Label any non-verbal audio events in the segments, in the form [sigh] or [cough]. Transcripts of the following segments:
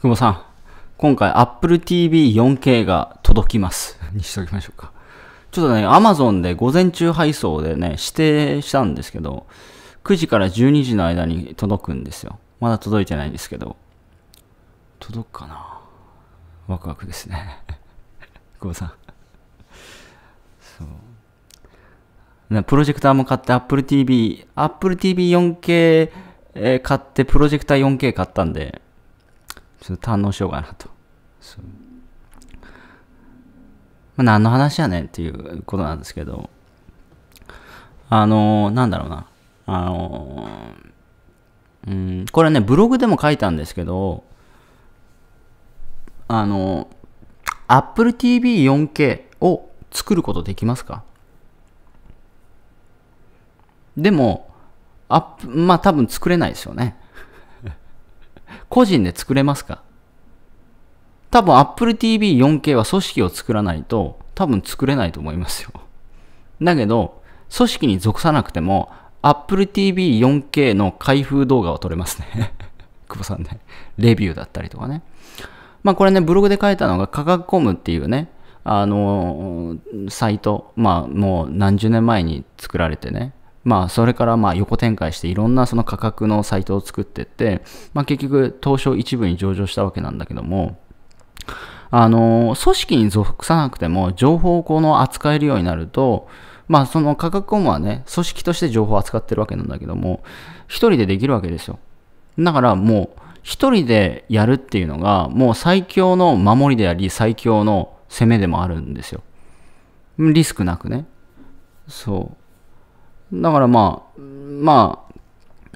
久保さん、今回 Apple TV4K が届きます。[laughs] にしておきましょうか。ちょっとね、Amazon で午前中配送でね、指定したんですけど、9時から12時の間に届くんですよ。まだ届いてないんですけど。届くかなワクワクですね。[laughs] 久保さん。そう。ね、プロジェクターも買って Apple TV、Apple TV4K 買って、プロジェクター 4K 買ったんで、そょ堪能しようかなと。まあ、何の話やねんっていうことなんですけど、あのー、なんだろうな。あのー、うん、これね、ブログでも書いたんですけど、あのー、Apple TV4K を作ることできますかでも、あまあ多分作れないですよね。個人で作れますか多分 Apple TV4K は組織を作らないと多分作れないと思いますよ。だけど、組織に属さなくても Apple TV4K の開封動画を撮れますね。[laughs] 久保さんね。レビューだったりとかね。まあこれね、ブログで書いたのが価格コムっていうね、あのサイト、まあもう何十年前に作られてね、まあ、それからまあ横展開していろんなその価格のサイトを作ってって、まあ、結局東証一部に上場したわけなんだけどもあの組織に属さなくても情報をこの扱えるようになるとまあその価格コムはね組織として情報を扱ってるわけなんだけども1人でできるわけですよだからもう1人でやるっていうのがもう最強の守りであり最強の攻めでもあるんですよリスクなくねそうだからまあ、まあ、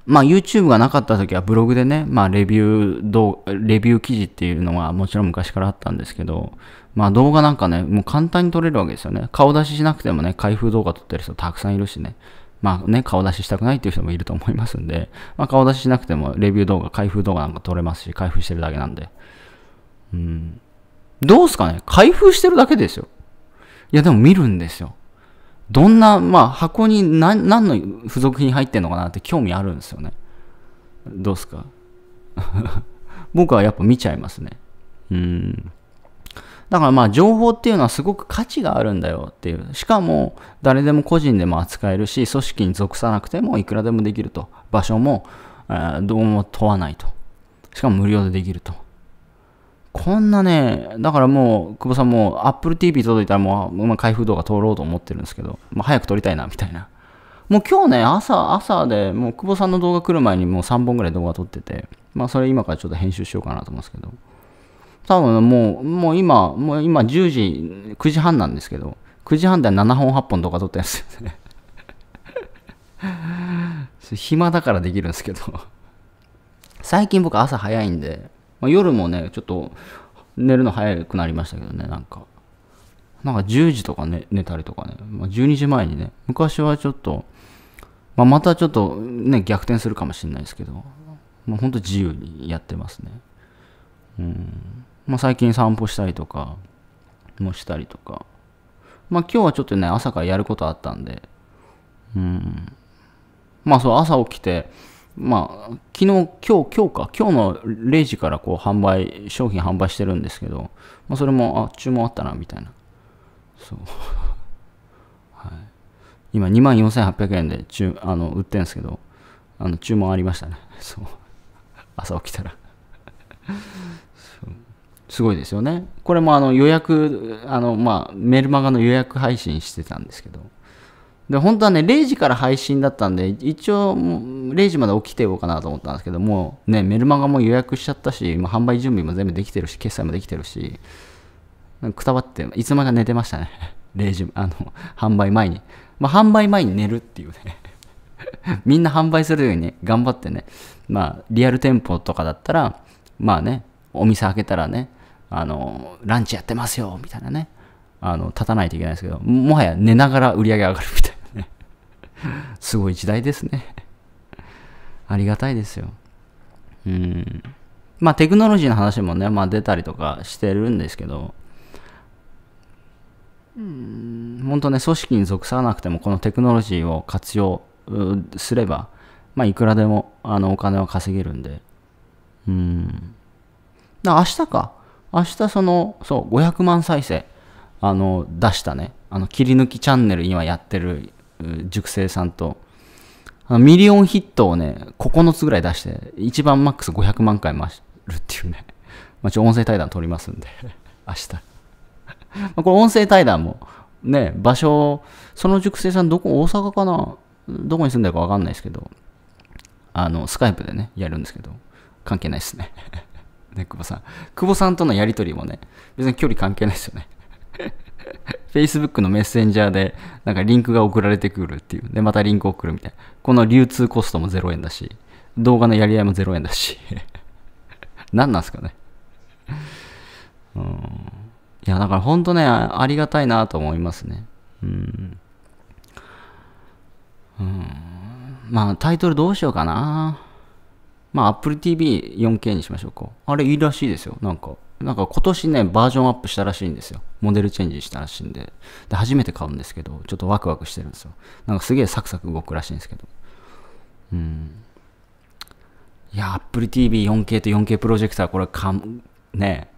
まあ YouTube がなかった時はブログでね、まあレビュー動、レビュー記事っていうのがもちろん昔からあったんですけど、まあ動画なんかね、もう簡単に撮れるわけですよね。顔出ししなくてもね、開封動画撮ってる人たくさんいるしね。まあね、顔出ししたくないっていう人もいると思いますんで、まあ顔出ししなくてもレビュー動画、開封動画なんか撮れますし、開封してるだけなんで。うん。どうすかね開封してるだけですよ。いやでも見るんですよ。どんな、まあ、箱に何何の付属品入ってんのかなって興味あるんですよね。どうすか [laughs] 僕はやっぱ見ちゃいますね。うん。だからまあ情報っていうのはすごく価値があるんだよっていう。しかも誰でも個人でも扱えるし、組織に属さなくてもいくらでもできると。場所もどうも問わないと。しかも無料でできると。こんなね、だからもう、久保さんも Apple TV 届いたらもう、まあ、開封動画撮ろうと思ってるんですけど、まあ、早く撮りたいな、みたいな。もう今日ね、朝、朝で、もう久保さんの動画来る前にもう3本ぐらい動画撮ってて、まあそれ今からちょっと編集しようかなと思うんですけど、多分もう、もう今、もう今10時、9時半なんですけど、9時半で7本8本動画撮ってるんですよね。[laughs] 暇だからできるんですけど、最近僕朝早いんで、まあ、夜もね、ちょっと寝るの早くなりましたけどね、なんか。なんか10時とか寝寝たりとかね、まあ、12時前にね、昔はちょっと、まあ、またちょっとね、逆転するかもしれないですけど、まあ、ほんと自由にやってますね。うん。まあ、最近散歩したりとか、もしたりとか。まあ、今日はちょっとね、朝からやることあったんで、うん。まあ、そう、朝起きて、まあ、昨日、今日、今日か、今日の0時からこう販売、商品販売してるんですけど、まあ、それも、あ、注文あったな、みたいな。そう。[laughs] はい。今、24,800円で注あの売ってるんですけど、あの注文ありましたね。[laughs] そう。朝起きたらすごいですよね。これもあの予約、あのまあ、メルマガの予約配信してたんですけど、で、本当はね、0時から配信だったんで、一応、0時まで起きてようかなと思ったんですけども、ね、メルマガも予約しちゃったし、も販売準備も全部できてるし、決済もできてるし、くたばって、いつまで寝てましたね。0 [laughs] 時、あの、販売前に。まあ、販売前に寝るっていうね。[laughs] みんな販売するように、ね、頑張ってね、まあ、リアル店舗とかだったら、まあね、お店開けたらね、あの、ランチやってますよ、みたいなね、あの、立たないといけないですけど、もはや寝ながら売り上げ上がるみたいな。すごい時代ですねありがたいですよ。うん。まあテクノロジーの話もね、まあ出たりとかしてるんですけど、うん、本当ね、組織に属さなくてもこのテクノロジーを活用すれば、まあいくらでもあのお金は稼げるんで、うん。だ明日か。明日その、そう、500万再生、あの、出したね、あの、切り抜きチャンネル今やってる熟成さんと、ミリオンヒットをね、9つぐらい出して、一番マックス500万回回るっていうね。まあ、ちょ、音声対談撮りますんで、[laughs] 明日。まこれ音声対談も、ね、場所、その熟成さんどこ、大阪かなどこに住んでるかわかんないですけど、あの、スカイプでね、やるんですけど、関係ないですね。[laughs] ね、久保さん。久保さんとのやりとりもね、別に距離関係ないですよね。[laughs] Facebook のメッセンジャーで、なんかリンクが送られてくるっていう。で、またリンク送るみたいな。この流通コストも0円だし、動画のやり合いも0円だし。[laughs] 何なんすかね。うん。いや、だから本当ね、ありがたいなと思いますね。うん。うん。まあ、タイトルどうしようかな。まあ、Apple TV4K にしましょうか。あれ、いいらしいですよ。なんか。なんか今年ね、バージョンアップしたらしいんですよ。モデルチェンジしたらしいんで。で、初めて買うんですけど、ちょっとワクワクしてるんですよ。なんかすげえサクサク動くらしいんですけど。うん。いや、Apple TV4K と 4K プロジェクター、これか、ね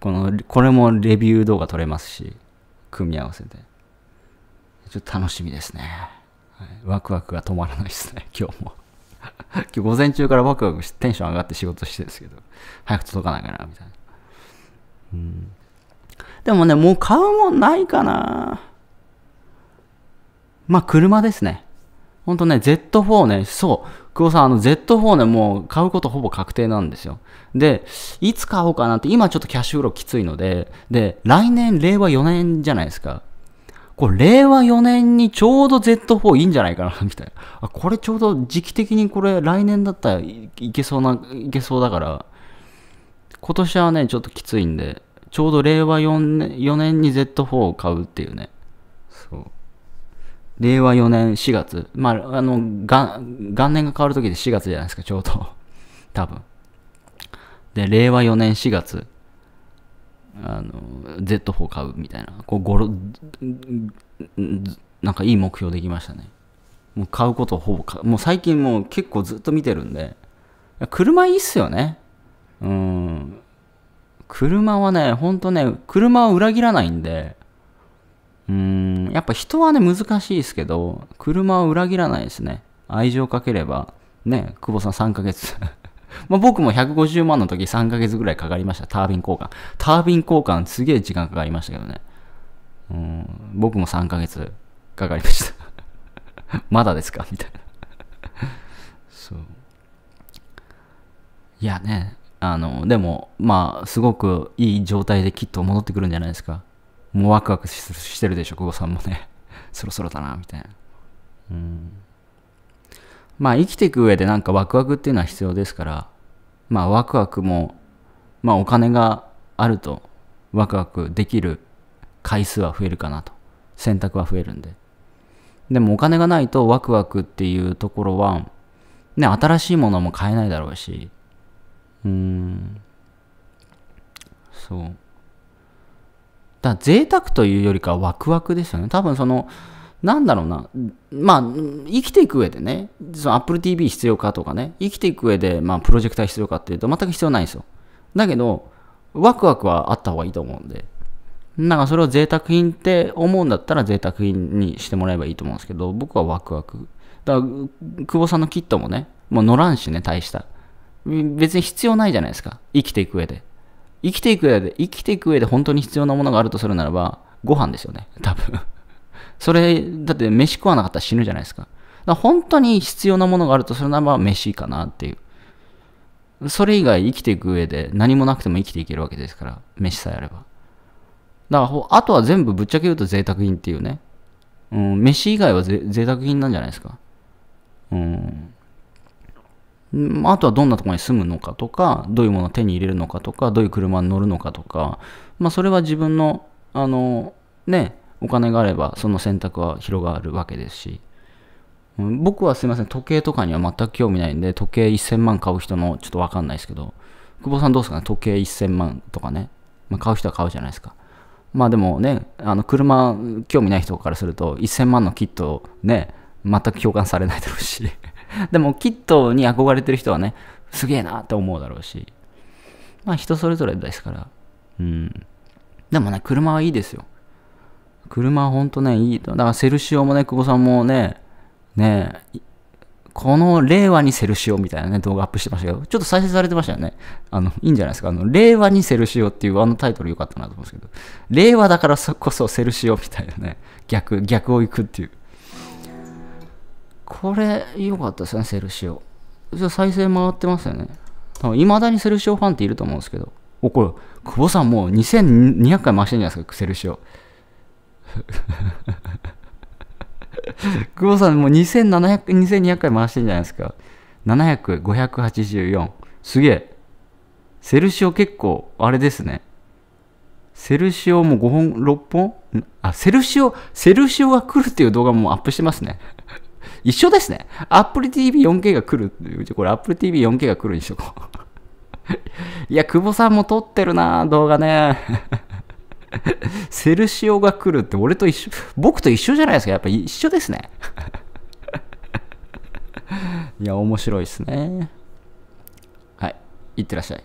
この、これもレビュー動画撮れますし、組み合わせて。ちょっと楽しみですね。はい、ワクワクが止まらないですね、[laughs] 今日も。[laughs] 今日午前中からワクワクしてテンション上がって仕事してるんですけど、早く届かないかな、みたいな。うん、でもね、もう買うもんないかな。まあ、車ですね。ほんとね、Z4 ね、そう。久保さん、あの Z4 ね、もう買うことほぼ確定なんですよ。で、いつ買おうかなって、今ちょっとキャッシュフローきついので、で、来年、令和4年じゃないですか。これ、令和4年にちょうど Z4 いいんじゃないかな、みたいな。あ、これちょうど時期的にこれ、来年だったらいけそうな、いけそうだから、今年はね、ちょっときついんで、ちょうど令和4年 ,4 年に Z4 を買うっていうね。そう。令和4年4月。まあ、あの、元年が変わる時で4月じゃないですか、ちょうど。[laughs] 多分。で、令和4年4月、あの、Z4 買うみたいな。こう、ごろ、なんかいい目標できましたね。もう買うことほぼもう最近もう結構ずっと見てるんで、車いいっすよね。うん。車はね、ほんとね、車を裏切らないんで、うーん、やっぱ人はね、難しいですけど、車を裏切らないですね。愛情かければ、ね、久保さん3ヶ月 [laughs] ま僕も150万の時3ヶ月ぐらいかかりました。タービン交換。タービン交換すげえ時間かかりましたけどね。うん、僕も3ヶ月かかりました [laughs] まだですかみたいなそう。いやね、あの、でも、まあ、すごくいい状態できっと戻ってくるんじゃないですか。もうワクワクしてるでしょ、久保さんもね。[laughs] そろそろだな、みたいな。うん。まあ、生きていく上でなんかワクワクっていうのは必要ですから、まあ、ワクワクも、まあ、お金があると、ワクワクできる回数は増えるかなと。選択は増えるんで。でもお金がないとワクワクっていうところは、ね、新しいものも買えないだろうし、うーん。そう。だ贅沢というよりかワクワクですよね。多分その、なんだろうな、まあ、生きていく上でね、その Apple TV 必要かとかね、生きていく上で、まあ、プロジェクター必要かっていうと、全く必要ないんですよ。だけど、ワクワクはあった方がいいと思うんで、なんかそれを贅沢品って思うんだったら贅沢品にしてもらえばいいと思うんですけど、僕はワクワク。だから、久保さんのキットもね、もう乗らんしね、大した。別に必要ないじゃないですか。生きていく上で。生きていく上で、生きていく上で本当に必要なものがあるとするならば、ご飯ですよね。多分。[laughs] それ、だって飯食わなかったら死ぬじゃないですか。だ本当に必要なものがあるとするならば、飯かなっていう。それ以外生きていく上で何もなくても生きていけるわけですから、飯さえあれば。だから、あとは全部ぶっちゃけ言うと贅沢品っていうね。うん、飯以外は贅沢品なんじゃないですか。うん。あとはどんなところに住むのかとか、どういうものを手に入れるのかとか、どういう車に乗るのかとか、まあ、それは自分の、あの、ね、お金があれば、その選択は広がるわけですし、僕はすいません、時計とかには全く興味ないんで、時計1000万買う人のちょっとわかんないですけど、久保さんどうですかね、時計1000万とかね、まあ、買う人は買うじゃないですか。まあでもね、あの車、興味ない人からすると、1000万のキットね、全く共感されないだろうし。[laughs] でも、キットに憧れてる人はね、すげえなって思うだろうし。まあ、人それぞれですから。うん。でもね、車はいいですよ。車はほんとね、いいと。だからセルシオもね、久保さんもね、ね、この令和にセルシオみたいなね、動画アップしてましたけど、ちょっと再生されてましたよね。あの、いいんじゃないですか。あの、令和にセルシオっていうあのタイトル良かったなと思うんですけど、令和だからこそセルシオみたいなね、逆、逆を行くっていう。これ、良かったですね、セルシオ。再生回ってますよね。多分、未だにセルシオファンっていると思うんですけど。お、これ、久保さんもう2200回回してんじゃないですか、セルシオ。[laughs] 久保さんもう2700、2200回回してんじゃないですか。700、584。すげえ。セルシオ結構、あれですね。セルシオも5本、6本あ、セルシオ、セルシオが来るっていう動画もアップしてますね。一緒ですね。Apple TV4K が来る。これ Apple TV4K が来るにしとこう。[laughs] いや、久保さんも撮ってるな、動画ね。[laughs] セルシオが来るって、俺と一緒、僕と一緒じゃないですか。やっぱ一緒ですね。[laughs] いや、面白いですね。はい。いってらっしゃい。